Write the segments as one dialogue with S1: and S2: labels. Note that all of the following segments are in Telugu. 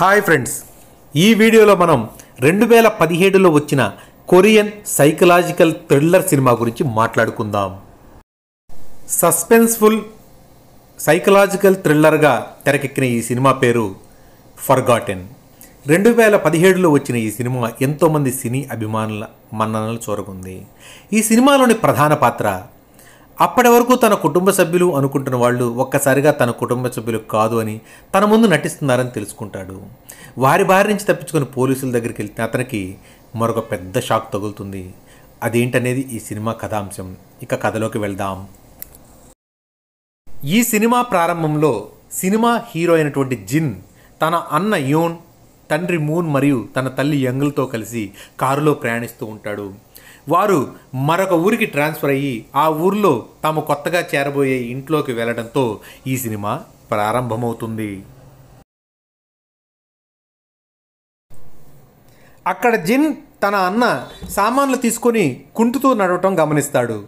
S1: హాయ్ ఫ్రెండ్స్ ఈ వీడియోలో మనం రెండు వేల పదిహేడులో వచ్చిన కొరియన్ సైకలాజికల్ థ్రిల్లర్ సినిమా గురించి మాట్లాడుకుందాం సస్పెన్స్ఫుల్ సైకలాజికల్ థ్రిల్లర్గా తెరకెక్కిన ఈ సినిమా పేరు ఫర్గాటెన్ రెండు వేల పదిహేడులో వచ్చిన ఈ సినిమా ఎంతోమంది సినీ అభిమానుల మన్ననలు చూరకుంది ఈ సినిమాలోని ప్రధాన పాత్ర అప్పటి వరకు తన కుటుంబ సభ్యులు అనుకుంటున్న వాళ్ళు ఒక్కసారిగా తన కుటుంబ సభ్యులు కాదు అని తన ముందు నటిస్తున్నారని తెలుసుకుంటాడు వారి బారి నుంచి తప్పించుకుని పోలీసుల దగ్గరికి వెళ్తే అతనికి మరొక పెద్ద షాక్ తగులుతుంది అదేంటనేది ఈ సినిమా కథాంశం ఇక కథలోకి వెళ్దాం ఈ సినిమా ప్రారంభంలో సినిమా హీరో అయినటువంటి జిన్ తన అన్న యోన్ తండ్రి మూన్ మరియు తన తల్లి యంగులతో కలిసి కారులో ప్రయాణిస్తూ ఉంటాడు వారు మరొక ఊరికి ట్రాన్స్ఫర్ అయ్యి ఆ ఊర్లో తాము కొత్తగా చేరబోయే ఇంట్లోకి వెళ్లడంతో ఈ సినిమా ప్రారంభమవుతుంది అక్కడ జిన్ తన అన్న సామాన్లు తీసుకొని కుంటుతూ నడవటం గమనిస్తాడు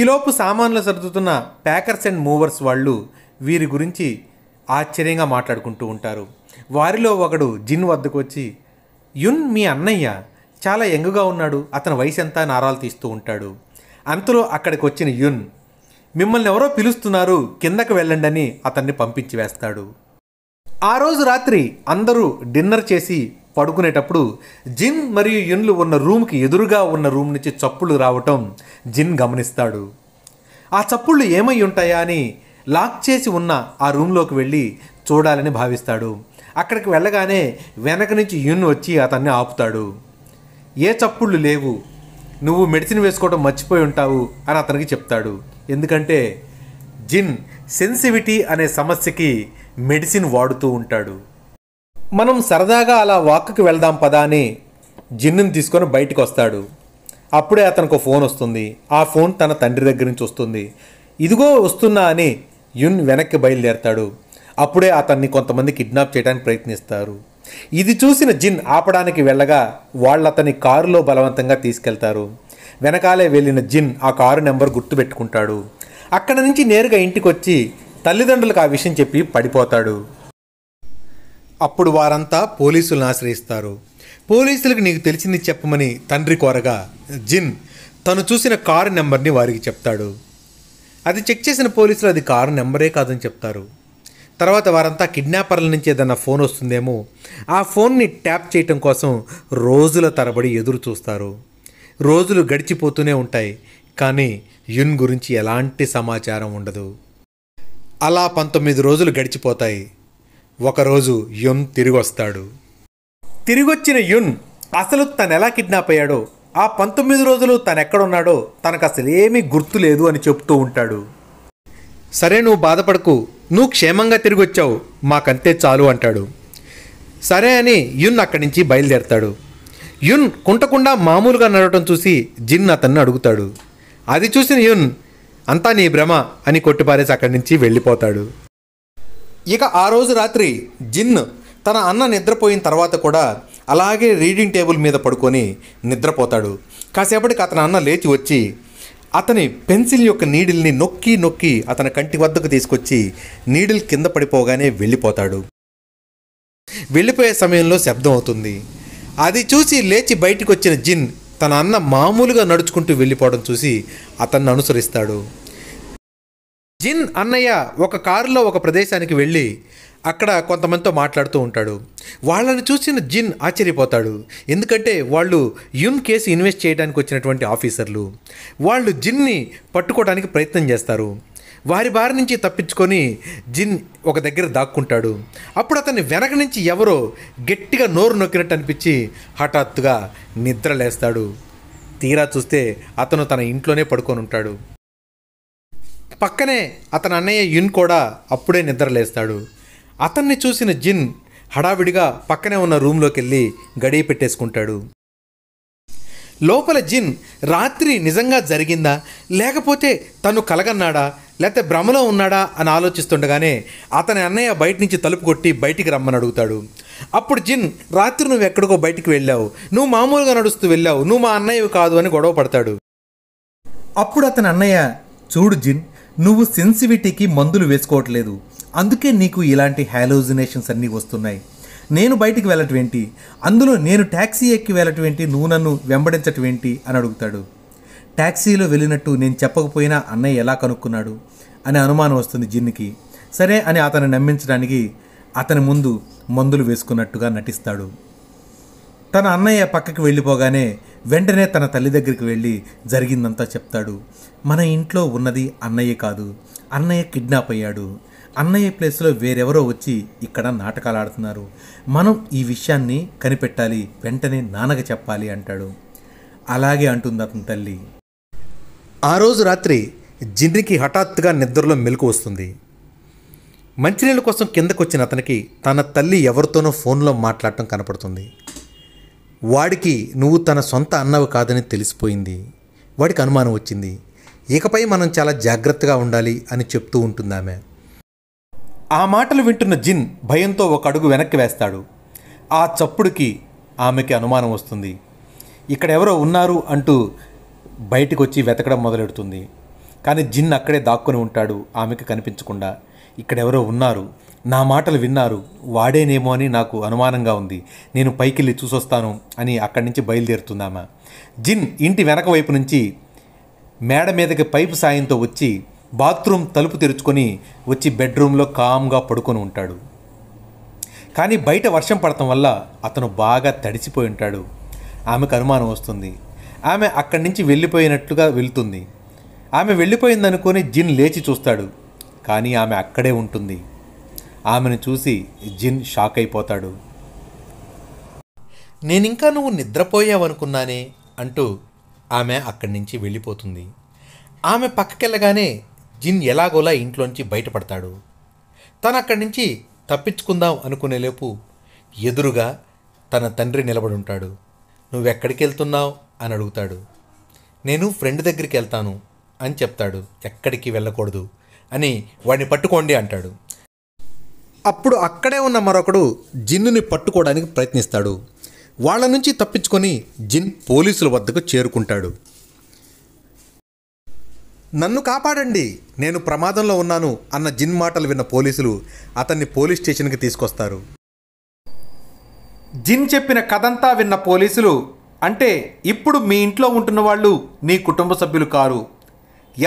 S1: ఈలోపు సామాన్లు సర్దుతున్న ప్యాకర్స్ అండ్ మూవర్స్ వాళ్ళు వీరి గురించి ఆశ్చర్యంగా మాట్లాడుకుంటూ ఉంటారు వారిలో ఒకడు జిన్ వద్దకు వచ్చి యున్ మీ అన్నయ్య చాలా యంగుగా ఉన్నాడు అతని వయసు ఎంత నారాలు తీస్తూ ఉంటాడు అంతలో అక్కడికి వచ్చిన యున్ మిమ్మల్ని ఎవరో పిలుస్తున్నారు కిందకు వెళ్ళండి అని అతన్ని పంపించి వేస్తాడు ఆ రోజు రాత్రి అందరూ డిన్నర్ చేసి పడుకునేటప్పుడు జిన్ మరియు యున్లు ఉన్న రూమ్కి ఎదురుగా ఉన్న రూమ్ నుంచి చప్పుళ్ళు రావటం జిన్ గమనిస్తాడు ఆ చప్పుళ్ళు ఏమై ఉంటాయా అని లాక్ చేసి ఉన్న ఆ రూమ్లోకి వెళ్ళి చూడాలని భావిస్తాడు అక్కడికి వెళ్ళగానే వెనక నుంచి యున్ వచ్చి అతన్ని ఆపుతాడు ఏ చప్పుళ్ళు లేవు నువ్వు మెడిసిన్ వేసుకోవడం మర్చిపోయి ఉంటావు అని అతనికి చెప్తాడు ఎందుకంటే జిన్ సెన్సివిటీ అనే సమస్యకి మెడిసిన్ వాడుతూ ఉంటాడు మనం సరదాగా అలా వాక్కి వెళ్దాం పదా అని జిన్ను తీసుకొని బయటకు వస్తాడు అప్పుడే అతనికి ఫోన్ వస్తుంది ఆ ఫోన్ తన తండ్రి దగ్గర నుంచి వస్తుంది ఇదిగో వస్తున్నా అని యున్ వెనక్కి బయలుదేరతాడు అప్పుడే అతన్ని కొంతమంది కిడ్నాప్ చేయడానికి ప్రయత్నిస్తారు ఇది చూసిన జిన్ ఆపడానికి వెళ్ళగా వాళ్ళు అతని కారులో బలవంతంగా తీసుకెళ్తారు వెనకాలే వెళ్ళిన జిన్ ఆ కారు నెంబర్ గుర్తుపెట్టుకుంటాడు అక్కడ నుంచి నేరుగా ఇంటికి వచ్చి తల్లిదండ్రులకు ఆ విషయం చెప్పి పడిపోతాడు అప్పుడు వారంతా పోలీసులను ఆశ్రయిస్తారు పోలీసులకు నీకు తెలిసింది చెప్పమని తండ్రి కోరగా జిన్ తను చూసిన కారు నెంబర్ని వారికి చెప్తాడు అది చెక్ చేసిన పోలీసులు అది కారు నెంబరే కాదని చెప్తారు తర్వాత వారంతా కిడ్నాపర్ల నుంచి ఏదన్నా ఫోన్ వస్తుందేమో ఆ ఫోన్ని ట్యాప్ చేయటం కోసం రోజుల తరబడి ఎదురు చూస్తారు రోజులు గడిచిపోతూనే ఉంటాయి కానీ యున్ గురించి ఎలాంటి సమాచారం ఉండదు అలా పంతొమ్మిది రోజులు గడిచిపోతాయి ఒకరోజు యున్ తిరిగొస్తాడు తిరిగొచ్చిన యున్ అసలు తను ఎలా కిడ్నాప్ అయ్యాడో ఆ పంతొమ్మిది రోజులు తను ఎక్కడున్నాడో తనకు అసలు ఏమీ గుర్తు లేదు అని చెప్తూ ఉంటాడు సరే నువ్వు బాధపడకు నువ్వు క్షేమంగా తిరిగి వచ్చావు మాకంతే చాలు అంటాడు సరే అని యున్ అక్కడి నుంచి బయలుదేరతాడు యున్ కుంటకుండా మామూలుగా నడవటం చూసి జిన్ అతన్ని అడుగుతాడు అది చూసిన యున్ అంతా నీ భ్రమ అని కొట్టిపారేసి అక్కడి నుంచి వెళ్ళిపోతాడు ఇక ఆ రోజు రాత్రి జిన్ తన అన్న నిద్రపోయిన తర్వాత కూడా అలాగే రీడింగ్ టేబుల్ మీద పడుకొని నిద్రపోతాడు కాసేపటికి అతని అన్న లేచి వచ్చి అతని పెన్సిల్ యొక్క నీడిల్ని నొక్కి నొక్కి అతని కంటి వద్దకు తీసుకొచ్చి నీడిల్ కింద పడిపోగానే వెళ్ళిపోతాడు వెళ్ళిపోయే సమయంలో శబ్దం అవుతుంది అది చూసి లేచి బయటకు వచ్చిన జిన్ తన అన్న మామూలుగా నడుచుకుంటూ వెళ్ళిపోవడం చూసి అతన్ని అనుసరిస్తాడు జిన్ అన్నయ్య ఒక కారులో ఒక ప్రదేశానికి వెళ్ళి అక్కడ కొంతమందితో మాట్లాడుతూ ఉంటాడు వాళ్ళని చూసిన జిన్ ఆశ్చర్యపోతాడు ఎందుకంటే వాళ్ళు యున్ కేసు ఇన్వెస్ట్ చేయడానికి వచ్చినటువంటి ఆఫీసర్లు వాళ్ళు జిన్ని పట్టుకోవడానికి ప్రయత్నం చేస్తారు వారి బారి నుంచి తప్పించుకొని జిన్ ఒక దగ్గర దాక్కుంటాడు అప్పుడు అతన్ని వెనక నుంచి ఎవరో గట్టిగా నోరు నొక్కినట్టు అనిపించి హఠాత్తుగా నిద్రలేస్తాడు తీరా చూస్తే అతను తన ఇంట్లోనే పడుకొని ఉంటాడు పక్కనే అతని అన్నయ్య యున్ కూడా అప్పుడే నిద్రలేస్తాడు అతన్ని చూసిన జిన్ హడావిడిగా పక్కనే ఉన్న రూమ్లోకి వెళ్ళి గడియ పెట్టేసుకుంటాడు లోపల జిన్ రాత్రి నిజంగా జరిగిందా లేకపోతే తను కలగన్నాడా లేకపోతే భ్రమలో ఉన్నాడా అని ఆలోచిస్తుండగానే అతని అన్నయ్య బయట నుంచి తలుపు కొట్టి బయటికి రమ్మని అడుగుతాడు అప్పుడు జిన్ రాత్రి నువ్వు ఎక్కడికో బయటికి వెళ్ళావు నువ్వు మామూలుగా నడుస్తూ వెళ్ళావు నువ్వు మా అన్నయ్యవి కాదు అని గొడవ పడతాడు అప్పుడు అతని అన్నయ్య చూడు జిన్ నువ్వు సెన్సివిటీకి మందులు వేసుకోవట్లేదు అందుకే నీకు ఇలాంటి హ్యాలోజినేషన్స్ అన్నీ వస్తున్నాయి నేను బయటికి వెళ్ళటమేంటి అందులో నేను ట్యాక్సీ ఎక్కి వెళ్ళటమేంటి నువ్వు నన్ను వెంబడించటమేంటి అని అడుగుతాడు ట్యాక్సీలో వెళ్ళినట్టు నేను చెప్పకపోయినా అన్నయ్య ఎలా కనుక్కున్నాడు అనే అనుమానం వస్తుంది జిన్నికి సరే అని అతను నమ్మించడానికి అతని ముందు మందులు వేసుకున్నట్టుగా నటిస్తాడు తన అన్నయ్య పక్కకి వెళ్ళిపోగానే వెంటనే తన తల్లి దగ్గరికి వెళ్ళి జరిగిందంతా చెప్తాడు మన ఇంట్లో ఉన్నది అన్నయ్య కాదు అన్నయ్య కిడ్నాప్ అయ్యాడు అన్నయ్య ప్లేస్లో వేరెవరో వచ్చి ఇక్కడ నాటకాలు ఆడుతున్నారు మనం ఈ విషయాన్ని కనిపెట్టాలి వెంటనే నాన్నగ చెప్పాలి అంటాడు అలాగే అంటుంది అతని తల్లి ఆ రోజు రాత్రి జిన్రికి హఠాత్తుగా నిద్రలో మెలకు వస్తుంది మంచినీళ్ళ కోసం కిందకొచ్చిన అతనికి తన తల్లి ఎవరితోనో ఫోన్లో మాట్లాడటం కనపడుతుంది వాడికి నువ్వు తన సొంత అన్నవి కాదని తెలిసిపోయింది వాడికి అనుమానం వచ్చింది ఇకపై మనం చాలా జాగ్రత్తగా ఉండాలి అని చెప్తూ ఉంటుంది ఆమె ఆ మాటలు వింటున్న జిన్ భయంతో ఒక అడుగు వెనక్కి వేస్తాడు ఆ చప్పుడుకి ఆమెకి అనుమానం వస్తుంది ఇక్కడ ఎవరో ఉన్నారు అంటూ బయటకు వచ్చి వెతకడం మొదలెడుతుంది కానీ జిన్ అక్కడే దాక్కుని ఉంటాడు ఆమెకి కనిపించకుండా ఇక్కడెవరో ఉన్నారు నా మాటలు విన్నారు వాడేనేమో అని నాకు అనుమానంగా ఉంది నేను పైకెళ్ళి చూసొస్తాను అని అక్కడి నుంచి బయలుదేరుతుందామా జిన్ ఇంటి వెనక వైపు నుంచి మేడ మీదకి పైపు సాయంతో వచ్చి బాత్రూమ్ తలుపు తెరుచుకొని వచ్చి బెడ్రూమ్లో కామ్గా పడుకొని ఉంటాడు కానీ బయట వర్షం పడటం వల్ల అతను బాగా తడిసిపోయి ఉంటాడు ఆమెకు అనుమానం వస్తుంది ఆమె అక్కడి నుంచి వెళ్ళిపోయినట్లుగా వెళ్తుంది ఆమె వెళ్ళిపోయిందనుకొని జిన్ లేచి చూస్తాడు కానీ ఆమె అక్కడే ఉంటుంది ఆమెను చూసి జిన్ షాక్ అయిపోతాడు నేనింకా నువ్వు నిద్రపోయావనుకున్నానే అంటూ ఆమె అక్కడి నుంచి వెళ్ళిపోతుంది ఆమె పక్కకెళ్ళగానే జిన్ ఎలాగోలా ఇంట్లోంచి బయటపడతాడు తను అక్కడి నుంచి తప్పించుకుందాం అనుకునేలోపు ఎదురుగా తన తండ్రి నిలబడి ఉంటాడు నువ్వెక్కడికి వెళ్తున్నావు అని అడుగుతాడు నేను ఫ్రెండ్ దగ్గరికి వెళ్తాను అని చెప్తాడు ఎక్కడికి వెళ్ళకూడదు అని వాడిని పట్టుకోండి అంటాడు అప్పుడు అక్కడే ఉన్న మరొకడు జిన్నుని పట్టుకోవడానికి ప్రయత్నిస్తాడు వాళ్ళ నుంచి తప్పించుకొని జిన్ పోలీసుల వద్దకు చేరుకుంటాడు నన్ను కాపాడండి నేను ప్రమాదంలో ఉన్నాను అన్న జిన్ మాటలు విన్న పోలీసులు అతన్ని పోలీస్ స్టేషన్కి తీసుకొస్తారు జిన్ చెప్పిన కథంతా విన్న పోలీసులు అంటే ఇప్పుడు మీ ఇంట్లో ఉంటున్న వాళ్ళు నీ కుటుంబ సభ్యులు కారు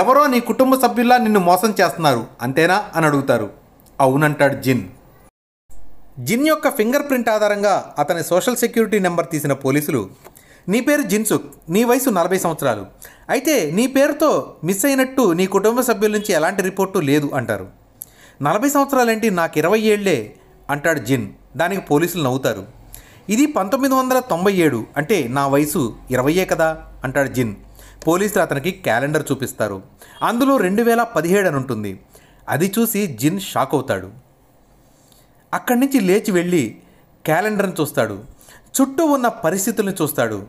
S1: ఎవరో నీ కుటుంబ సభ్యుల్లా నిన్ను మోసం చేస్తున్నారు అంతేనా అని అడుగుతారు అవునంటాడు జిన్ జిన్ యొక్క ఫింగర్ ప్రింట్ ఆధారంగా అతని సోషల్ సెక్యూరిటీ నెంబర్ తీసిన పోలీసులు నీ పేరు జిన్సుక్ నీ వయసు నలభై సంవత్సరాలు అయితే నీ పేరుతో మిస్ అయినట్టు నీ కుటుంబ సభ్యుల నుంచి ఎలాంటి రిపోర్టు లేదు అంటారు నలభై సంవత్సరాలేంటి నాకు ఇరవై ఏళ్లే అంటాడు జిన్ దానికి పోలీసులు నవ్వుతారు ఇది పంతొమ్మిది వందల తొంభై ఏడు అంటే నా వయసు ఇరవయే కదా అంటాడు జిన్ పోలీసులు అతనికి క్యాలెండర్ చూపిస్తారు అందులో రెండు వేల పదిహేడు అని ఉంటుంది అది చూసి జిన్ షాక్ అవుతాడు అక్కడి నుంచి లేచి వెళ్ళి క్యాలెండర్ని చూస్తాడు చుట్టూ ఉన్న పరిస్థితుల్ని చూస్తాడు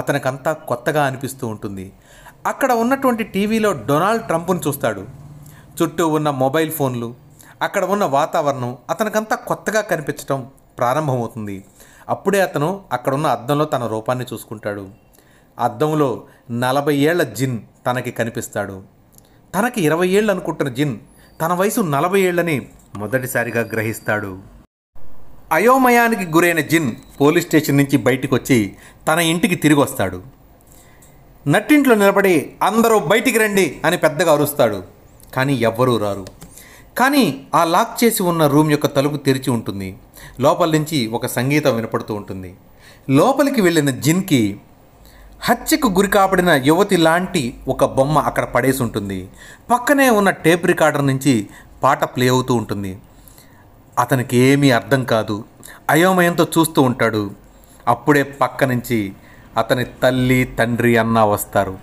S1: అతనికంతా కొత్తగా అనిపిస్తూ ఉంటుంది అక్కడ ఉన్నటువంటి టీవీలో డొనాల్డ్ ట్రంప్ను చూస్తాడు చుట్టూ ఉన్న మొబైల్ ఫోన్లు అక్కడ ఉన్న వాతావరణం అతనికంతా కొత్తగా కనిపించడం ప్రారంభమవుతుంది అప్పుడే అతను అక్కడున్న అద్దంలో తన రూపాన్ని చూసుకుంటాడు అద్దంలో నలభై ఏళ్ల జిన్ తనకి కనిపిస్తాడు తనకి ఇరవై ఏళ్ళు అనుకుంటున్న జిన్ తన వయసు నలభై ఏళ్ళని మొదటిసారిగా గ్రహిస్తాడు అయోమయానికి గురైన జిన్ పోలీస్ స్టేషన్ నుంచి బయటకు వచ్చి తన ఇంటికి తిరిగి వస్తాడు నట్టింట్లో నిలబడి అందరూ బయటికి రండి అని పెద్దగా అరుస్తాడు కానీ ఎవ్వరూ రారు కానీ ఆ లాక్ చేసి ఉన్న రూమ్ యొక్క తలుపు తెరిచి ఉంటుంది లోపల నుంచి ఒక సంగీతం వినపడుతూ ఉంటుంది లోపలికి వెళ్ళిన జిన్కి హత్యకు గురి కాపడిన యువతి లాంటి ఒక బొమ్మ అక్కడ పడేసి ఉంటుంది పక్కనే ఉన్న టేప్ రికార్డర్ నుంచి పాట ప్లే అవుతూ ఉంటుంది అతనికి ఏమీ అర్థం కాదు అయోమయంతో చూస్తూ ఉంటాడు అప్పుడే పక్క నుంచి అతని తల్లి తండ్రి అన్న వస్తారు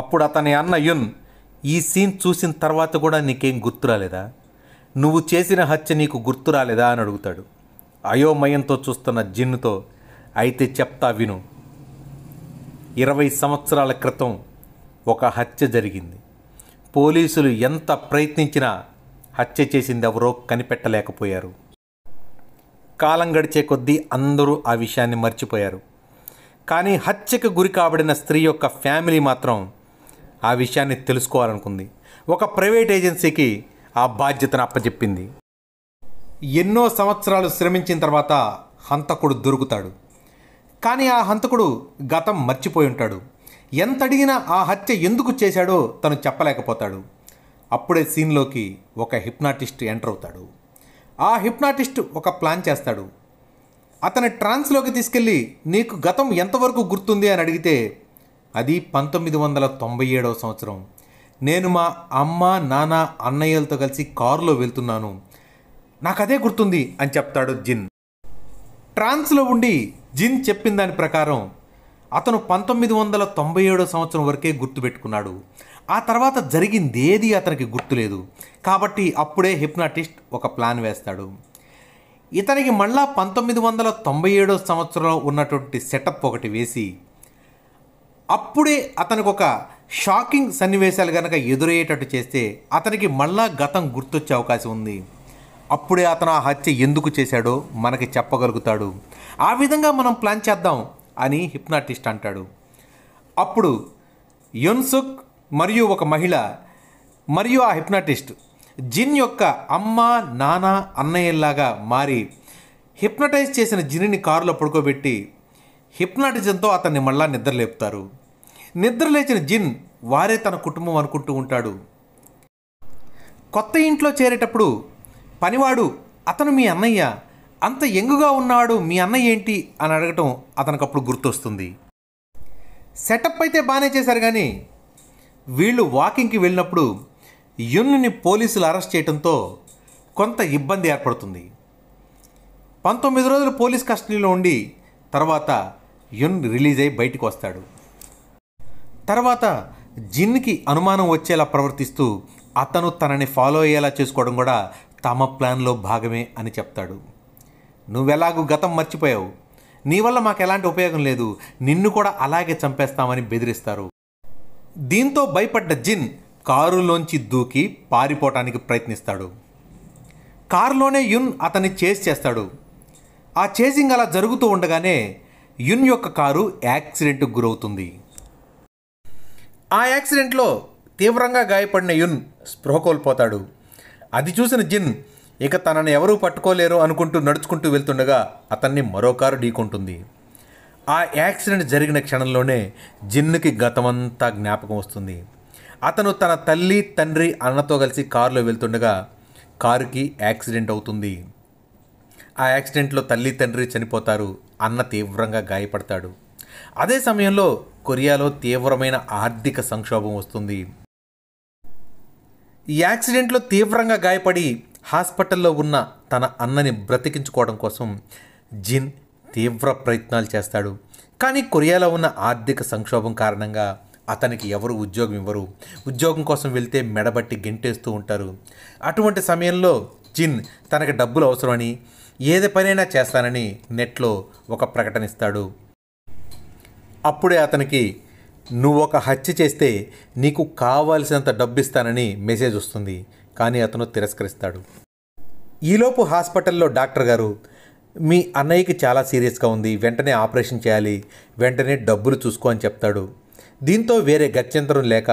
S1: అప్పుడు అతని అన్న యున్ ఈ సీన్ చూసిన తర్వాత కూడా నీకేం గుర్తు రాలేదా నువ్వు చేసిన హత్య నీకు గుర్తు రాలేదా అని అడుగుతాడు అయోమయంతో చూస్తున్న జిన్నుతో అయితే చెప్తా విను ఇరవై సంవత్సరాల క్రితం ఒక హత్య జరిగింది పోలీసులు ఎంత ప్రయత్నించినా హత్య చేసిందెవరో కనిపెట్టలేకపోయారు కాలం గడిచే కొద్దీ అందరూ ఆ విషయాన్ని మర్చిపోయారు కానీ హత్యకు గురి కాబడిన స్త్రీ యొక్క ఫ్యామిలీ మాత్రం ఆ విషయాన్ని తెలుసుకోవాలనుకుంది ఒక ప్రైవేట్ ఏజెన్సీకి ఆ బాధ్యతను అప్పచెప్పింది ఎన్నో సంవత్సరాలు శ్రమించిన తర్వాత హంతకుడు దొరుకుతాడు కానీ ఆ హంతకుడు గతం మర్చిపోయి ఉంటాడు ఎంతడిగినా ఆ హత్య ఎందుకు చేశాడో తను చెప్పలేకపోతాడు అప్పుడే సీన్లోకి ఒక హిప్నాటిస్ట్ ఎంటర్ అవుతాడు ఆ హిప్నాటిస్ట్ ఒక ప్లాన్ చేస్తాడు అతని ట్రాన్స్లోకి తీసుకెళ్ళి నీకు గతం ఎంతవరకు గుర్తుంది అని అడిగితే అది పంతొమ్మిది వందల తొంభై ఏడవ సంవత్సరం నేను మా అమ్మ నాన్న అన్నయ్యలతో కలిసి కారులో వెళ్తున్నాను నాకు అదే గుర్తుంది అని చెప్తాడు జిన్ ట్రాన్స్లో ఉండి జిన్ చెప్పిన దాని ప్రకారం అతను పంతొమ్మిది వందల తొంభై ఏడో సంవత్సరం వరకే గుర్తుపెట్టుకున్నాడు ఆ తర్వాత జరిగింది ఏది అతనికి గుర్తులేదు కాబట్టి అప్పుడే హిప్నాటిస్ట్ ఒక ప్లాన్ వేస్తాడు ఇతనికి మళ్ళా పంతొమ్మిది వందల తొంభై ఏడో సంవత్సరంలో ఉన్నటువంటి సెటప్ ఒకటి వేసి అప్పుడే అతనికి ఒక షాకింగ్ సన్నివేశాలు కనుక ఎదురయ్యేటట్టు చేస్తే అతనికి మళ్ళా గతం గుర్తొచ్చే అవకాశం ఉంది అప్పుడే అతను ఆ హత్య ఎందుకు చేశాడో మనకి చెప్పగలుగుతాడు ఆ విధంగా మనం ప్లాన్ చేద్దాం అని హిప్నాటిస్ట్ అంటాడు అప్పుడు యున్సుక్ మరియు ఒక మహిళ మరియు ఆ హిప్నటిస్ట్ జిన్ యొక్క అమ్మ నాన్న అన్నయ్యలాగా మారి హిప్నటైజ్ చేసిన జిన్ని కారులో పడుకోబెట్టి హిప్నాటిజంతో అతన్ని మళ్ళా నిద్రలేపుతారు నిద్రలేచిన జిన్ వారే తన కుటుంబం అనుకుంటూ ఉంటాడు కొత్త ఇంట్లో చేరేటప్పుడు పనివాడు అతను మీ అన్నయ్య అంత ఎంగుగా ఉన్నాడు మీ అన్నయ్య ఏంటి అని అడగటం అతనికి అప్పుడు గుర్తొస్తుంది సెటప్ అయితే బాగానే చేశారు కానీ వీళ్ళు వాకింగ్కి వెళ్ళినప్పుడు యున్నుని పోలీసులు అరెస్ట్ చేయడంతో కొంత ఇబ్బంది ఏర్పడుతుంది పంతొమ్మిది రోజులు పోలీస్ కస్టడీలో ఉండి తర్వాత యున్ రిలీజ్ అయి బయటకు వస్తాడు తర్వాత జిన్కి అనుమానం వచ్చేలా ప్రవర్తిస్తూ అతను తనని ఫాలో అయ్యేలా చేసుకోవడం కూడా తమ ప్లాన్లో భాగమే అని చెప్తాడు నువ్వెలాగూ గతం మర్చిపోయావు నీ వల్ల మాకు ఎలాంటి ఉపయోగం లేదు నిన్ను కూడా అలాగే చంపేస్తామని బెదిరిస్తారు దీంతో భయపడ్డ జిన్ కారులోంచి దూకి పారిపోవటానికి ప్రయత్నిస్తాడు కారులోనే యున్ అతన్ని చేజ్ చేస్తాడు ఆ చేజింగ్ అలా జరుగుతూ ఉండగానే యున్ యొక్క కారు యాక్సిడెంట్కు గురవుతుంది ఆ యాక్సిడెంట్లో తీవ్రంగా గాయపడిన యున్ స్పృహ కోల్పోతాడు అది చూసిన జిన్ ఇక తనని ఎవరూ పట్టుకోలేరు అనుకుంటూ నడుచుకుంటూ వెళ్తుండగా అతన్ని మరో కారు ఢీకొంటుంది ఆ యాక్సిడెంట్ జరిగిన క్షణంలోనే జిన్నుకి గతమంతా జ్ఞాపకం వస్తుంది అతను తన తల్లి తండ్రి అన్నతో కలిసి కారులో వెళ్తుండగా కారుకి యాక్సిడెంట్ అవుతుంది ఆ యాక్సిడెంట్లో తల్లి తండ్రి చనిపోతారు అన్న తీవ్రంగా గాయపడతాడు అదే సమయంలో కొరియాలో తీవ్రమైన ఆర్థిక సంక్షోభం వస్తుంది ఈ యాక్సిడెంట్లో తీవ్రంగా గాయపడి హాస్పిటల్లో ఉన్న తన అన్నని బ్రతికించుకోవడం కోసం జిన్ తీవ్ర ప్రయత్నాలు చేస్తాడు కానీ కొరియాలో ఉన్న ఆర్థిక సంక్షోభం కారణంగా అతనికి ఎవరు ఉద్యోగం ఇవ్వరు ఉద్యోగం కోసం వెళ్తే మెడబట్టి గెంటేస్తూ ఉంటారు అటువంటి సమయంలో జిన్ తనకు డబ్బులు అవసరమని ఏది పనైనా చేస్తానని నెట్లో ఒక ప్రకటన ఇస్తాడు అప్పుడే అతనికి నువ్వు ఒక హత్య చేస్తే నీకు కావాల్సినంత డబ్బు ఇస్తానని మెసేజ్ వస్తుంది కానీ అతను తిరస్కరిస్తాడు ఈలోపు హాస్పిటల్లో డాక్టర్ గారు మీ అన్నయ్యకి చాలా సీరియస్గా ఉంది వెంటనే ఆపరేషన్ చేయాలి వెంటనే డబ్బులు చూసుకో అని చెప్తాడు దీంతో వేరే గత్యంతరం లేక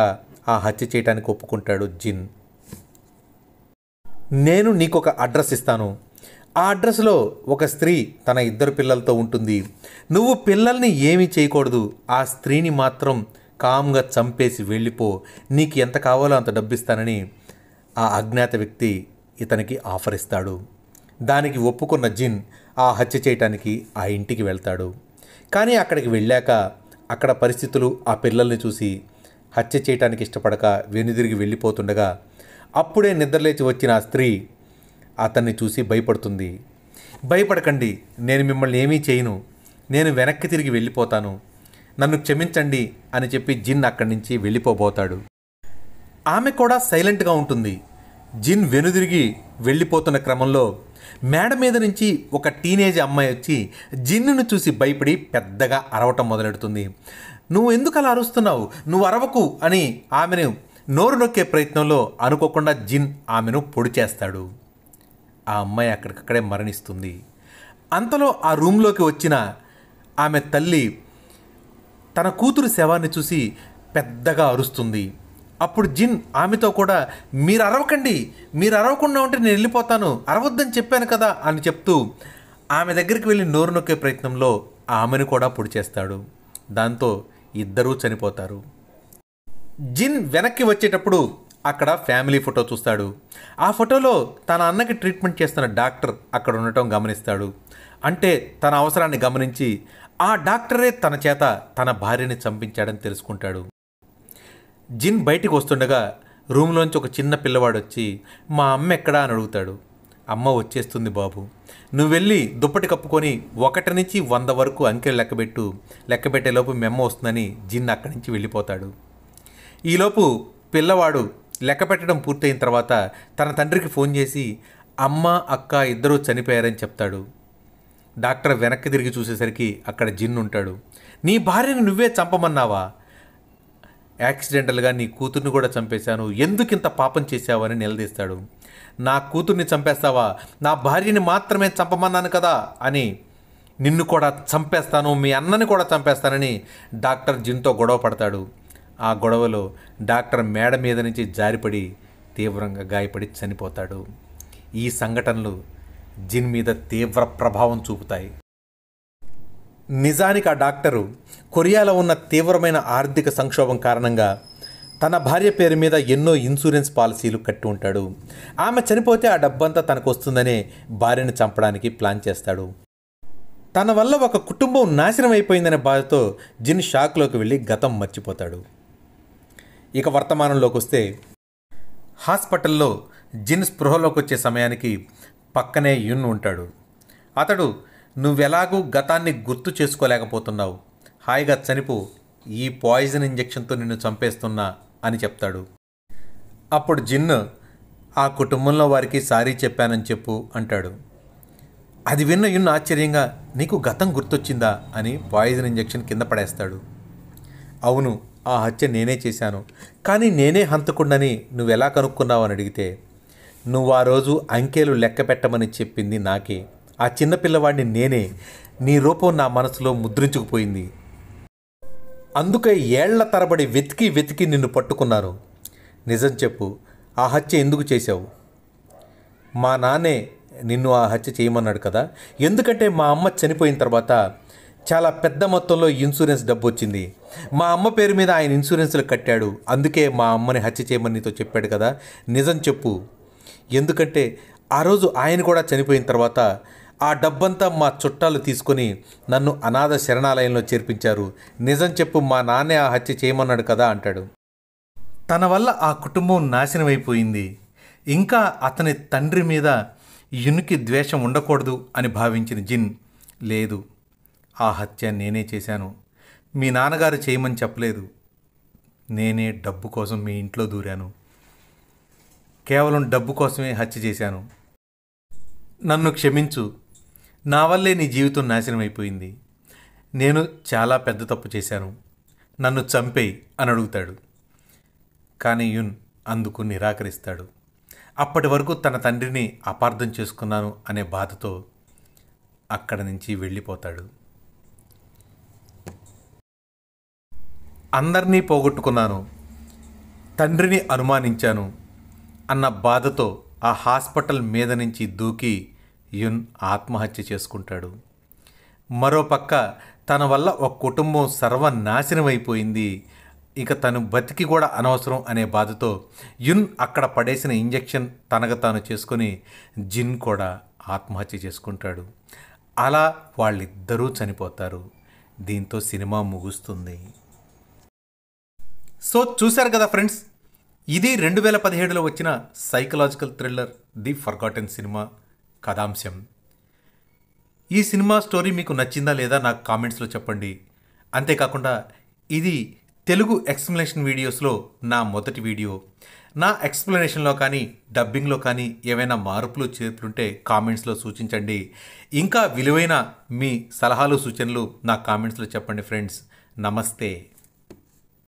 S1: ఆ హత్య చేయడానికి ఒప్పుకుంటాడు జిన్ నేను నీకు ఒక అడ్రస్ ఇస్తాను ఆ అడ్రస్లో ఒక స్త్రీ తన ఇద్దరు పిల్లలతో ఉంటుంది నువ్వు పిల్లల్ని ఏమీ చేయకూడదు ఆ స్త్రీని మాత్రం కామ్గా చంపేసి వెళ్ళిపో నీకు ఎంత కావాలో అంత డబ్బిస్తానని ఆ అజ్ఞాత వ్యక్తి ఇతనికి ఆఫర్ ఇస్తాడు దానికి ఒప్పుకున్న జిన్ ఆ హత్య చేయటానికి ఆ ఇంటికి వెళ్తాడు కానీ అక్కడికి వెళ్ళాక అక్కడ పరిస్థితులు ఆ పిల్లల్ని చూసి హత్య చేయటానికి ఇష్టపడక వెనుదిరిగి వెళ్ళిపోతుండగా అప్పుడే నిద్రలేచి వచ్చిన ఆ స్త్రీ అతన్ని చూసి భయపడుతుంది భయపడకండి నేను మిమ్మల్ని ఏమీ చేయను నేను వెనక్కి తిరిగి వెళ్ళిపోతాను నన్ను క్షమించండి అని చెప్పి జిన్ అక్కడి నుంచి వెళ్ళిపోబోతాడు ఆమె కూడా సైలెంట్గా ఉంటుంది జిన్ వెనుదిరిగి వెళ్ళిపోతున్న క్రమంలో మేడ మీద నుంచి ఒక టీనేజ్ అమ్మాయి వచ్చి జిన్నును చూసి భయపడి పెద్దగా అరవటం మొదలెడుతుంది నువ్వు ఎందుకు అలా అరుస్తున్నావు నువ్వు అరవకు అని ఆమెను నోరు నొక్కే ప్రయత్నంలో అనుకోకుండా జిన్ ఆమెను పొడి చేస్తాడు ఆ అమ్మాయి అక్కడికక్కడే మరణిస్తుంది అంతలో ఆ రూమ్లోకి వచ్చిన ఆమె తల్లి తన కూతురు శవాన్ని చూసి పెద్దగా అరుస్తుంది అప్పుడు జిన్ ఆమెతో కూడా మీరు అరవకండి మీరు అరవకుండా ఉంటే నేను వెళ్ళిపోతాను అరవద్దని చెప్పాను కదా అని చెప్తూ ఆమె దగ్గరికి వెళ్ళి నోరు నొక్కే ప్రయత్నంలో ఆమెను కూడా పొడి చేస్తాడు దాంతో ఇద్దరూ చనిపోతారు జిన్ వెనక్కి వచ్చేటప్పుడు అక్కడ ఫ్యామిలీ ఫోటో చూస్తాడు ఆ ఫోటోలో తన అన్నకి ట్రీట్మెంట్ చేస్తున్న డాక్టర్ అక్కడ ఉండటం గమనిస్తాడు అంటే తన అవసరాన్ని గమనించి ఆ డాక్టరే తన చేత తన భార్యని చంపించాడని తెలుసుకుంటాడు జిన్ బయటికి వస్తుండగా రూమ్లోంచి ఒక చిన్న పిల్లవాడు వచ్చి మా అమ్మ ఎక్కడా అని అడుగుతాడు అమ్మ వచ్చేస్తుంది బాబు నువ్వు వెళ్ళి దుప్పటి కప్పుకొని ఒకటి నుంచి వంద వరకు అంకెలు లెక్కబెట్టు లెక్కబెట్టేలోపు మెమ్మ వస్తుందని జిన్ అక్కడి నుంచి వెళ్ళిపోతాడు ఈలోపు పిల్లవాడు లెక్క పెట్టడం పూర్తయిన తర్వాత తన తండ్రికి ఫోన్ చేసి అమ్మ అక్క ఇద్దరూ చనిపోయారని చెప్తాడు డాక్టర్ వెనక్కి తిరిగి చూసేసరికి అక్కడ జిన్ ఉంటాడు నీ భార్యను నువ్వే చంపమన్నావా యాక్సిడెంటల్గా నీ కూతుర్ని కూడా చంపేశాను ఎందుకింత పాపం చేశావని నిలదీస్తాడు నా కూతుర్ని చంపేస్తావా నా భార్యని మాత్రమే చంపమన్నాను కదా అని నిన్ను కూడా చంపేస్తాను మీ అన్నని కూడా చంపేస్తానని డాక్టర్ జిన్తో గొడవ పడతాడు ఆ గొడవలో డాక్టర్ మేడ మీద నుంచి జారిపడి తీవ్రంగా గాయపడి చనిపోతాడు ఈ సంఘటనలు జిన్ మీద తీవ్ర ప్రభావం చూపుతాయి నిజానికి ఆ డాక్టరు కొరియాలో ఉన్న తీవ్రమైన ఆర్థిక సంక్షోభం కారణంగా తన భార్య పేరు మీద ఎన్నో ఇన్సూరెన్స్ పాలసీలు కట్టి ఉంటాడు ఆమె చనిపోతే ఆ డబ్బంతా తనకు వస్తుందనే భార్యను చంపడానికి ప్లాన్ చేస్తాడు తన వల్ల ఒక కుటుంబం నాశనం అయిపోయిందనే బాధతో జిన్ షాక్లోకి వెళ్ళి గతం మర్చిపోతాడు ఇక వర్తమానంలోకి వస్తే హాస్పిటల్లో జిన్ స్పృహలోకి వచ్చే సమయానికి పక్కనే యున్ ఉంటాడు అతడు నువ్వెలాగూ గతాన్ని గుర్తు చేసుకోలేకపోతున్నావు హాయిగా చనిపో ఈ పాయిజన్ ఇంజెక్షన్తో నిన్ను చంపేస్తున్నా అని చెప్తాడు అప్పుడు జిన్ ఆ కుటుంబంలో వారికి సారీ చెప్పానని చెప్పు అంటాడు అది విన్న యున్ ఆశ్చర్యంగా నీకు గతం గుర్తొచ్చిందా అని పాయిజన్ ఇంజెక్షన్ కింద పడేస్తాడు అవును ఆ హత్య నేనే చేశాను కానీ నేనే హంతకుండని నువ్వెలా కనుక్కున్నావు అని అడిగితే నువ్వు ఆ రోజు అంకెలు లెక్క పెట్టమని చెప్పింది నాకే ఆ చిన్నపిల్లవాడిని నేనే నీ రూపం నా మనసులో ముద్రించుకుపోయింది అందుకే ఏళ్ల తరబడి వెతికి వెతికి నిన్ను పట్టుకున్నాను నిజం చెప్పు ఆ హత్య ఎందుకు చేశావు మా నాన్నే నిన్ను ఆ హత్య చేయమన్నాడు కదా ఎందుకంటే మా అమ్మ చనిపోయిన తర్వాత చాలా పెద్ద మొత్తంలో ఇన్సూరెన్స్ డబ్బు వచ్చింది మా అమ్మ పేరు మీద ఆయన ఇన్సూరెన్స్లు కట్టాడు అందుకే మా అమ్మని హత్య చేయమని నీతో చెప్పాడు కదా నిజం చెప్పు ఎందుకంటే ఆ రోజు ఆయన కూడా చనిపోయిన తర్వాత ఆ డబ్బంతా మా చుట్టాలు తీసుకొని నన్ను అనాథ శరణాలయంలో చేర్పించారు నిజం చెప్పు మా నాన్నే ఆ హత్య చేయమన్నాడు కదా అంటాడు తన వల్ల ఆ కుటుంబం నాశనమైపోయింది ఇంకా అతని తండ్రి మీద ఇనికి ద్వేషం ఉండకూడదు అని భావించిన జిన్ లేదు ఆ హత్య నేనే చేశాను మీ నాన్నగారు చేయమని చెప్పలేదు నేనే డబ్బు కోసం మీ ఇంట్లో దూరాను కేవలం డబ్బు కోసమే హత్య చేశాను నన్ను క్షమించు నా వల్లే నీ జీవితం నాశనం అయిపోయింది నేను చాలా పెద్ద తప్పు చేశాను నన్ను చంపేయి అని అడుగుతాడు కానీ యున్ అందుకు నిరాకరిస్తాడు అప్పటి వరకు తన తండ్రిని అపార్థం చేసుకున్నాను అనే బాధతో అక్కడ నుంచి వెళ్ళిపోతాడు అందరినీ పోగొట్టుకున్నాను తండ్రిని అనుమానించాను అన్న బాధతో ఆ హాస్పిటల్ మీద నుంచి దూకి యున్ ఆత్మహత్య చేసుకుంటాడు మరోపక్క తన వల్ల ఒక కుటుంబం సర్వనాశనం అయిపోయింది ఇక తను బతికి కూడా అనవసరం అనే బాధతో యున్ అక్కడ పడేసిన ఇంజెక్షన్ తనకు తాను చేసుకొని జిన్ కూడా ఆత్మహత్య చేసుకుంటాడు అలా వాళ్ళిద్దరూ చనిపోతారు దీంతో సినిమా ముగుస్తుంది సో చూశారు కదా ఫ్రెండ్స్ ఇది రెండు వేల పదిహేడులో వచ్చిన psychological thriller the forgotten cinema కథాంశం ఈ సినిమా స్టోరీ మీకు నచ్చిందా లేదా నాకు కామెంట్స్లో చెప్పండి అంతేకాకుండా ఇది తెలుగు ఎక్స్ప్లెనేషన్ వీడియోస్లో నా మొదటి వీడియో నా ఎక్స్ప్లెనేషన్లో కానీ డబ్బింగ్లో కానీ ఏవైనా మార్పులు చేర్పులుంటే కామెంట్స్లో సూచించండి ఇంకా విలువైన మీ సలహాలు సూచనలు నా కామెంట్స్లో చెప్పండి ఫ్రెండ్స్ నమస్తే